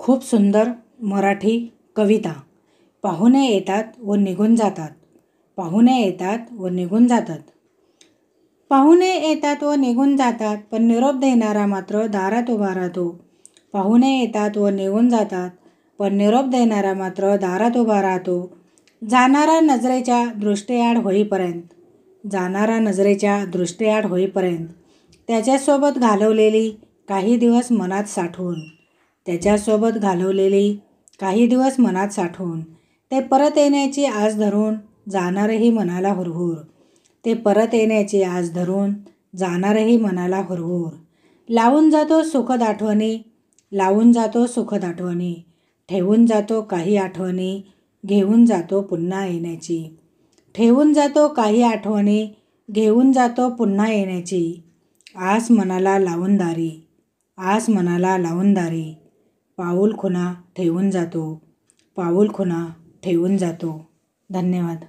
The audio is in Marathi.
खूप सुंदर मराठी कविता पाहुणे येतात व निघून जातात पाहुणे येतात व निघून जातात पाहुणे येतात व निघून जातात पण निरोप देणारा मात्र दारात उभा राहतो पाहुणे येतात व निघून जातात पण निरोप देणारा मात्र दारात उभा राहतो जाणारा नजरेच्या दृष्टीआड होईपर्यंत जाणारा नजरेच्या दृष्टीआड होईपर्यंत त्याच्यासोबत घालवलेली काही दिवस मनात साठवून त्याच्यासोबत घालवलेली काही दिवस मनात साठवून ते परत येण्याची आस धरून जाणारही मनाला हुरहुर ते परत येण्याची आस धरून जाणारही मनाला हुरहुर लावून जातो सुखद आठवणी लावून जातो सुखद आठवणी ठेवून जातो काही आठवणी घेऊन जातो पुन्हा येण्याची ठेवून जातो काही आठवणी घेऊन जातो पुन्हा येण्याची आस मनाला लावूनदारी आस मनाला लावूनदारी पाऊल पाऊलखुणा ठेवून जातो पाऊल खुणा ठेवून जातो धन्यवाद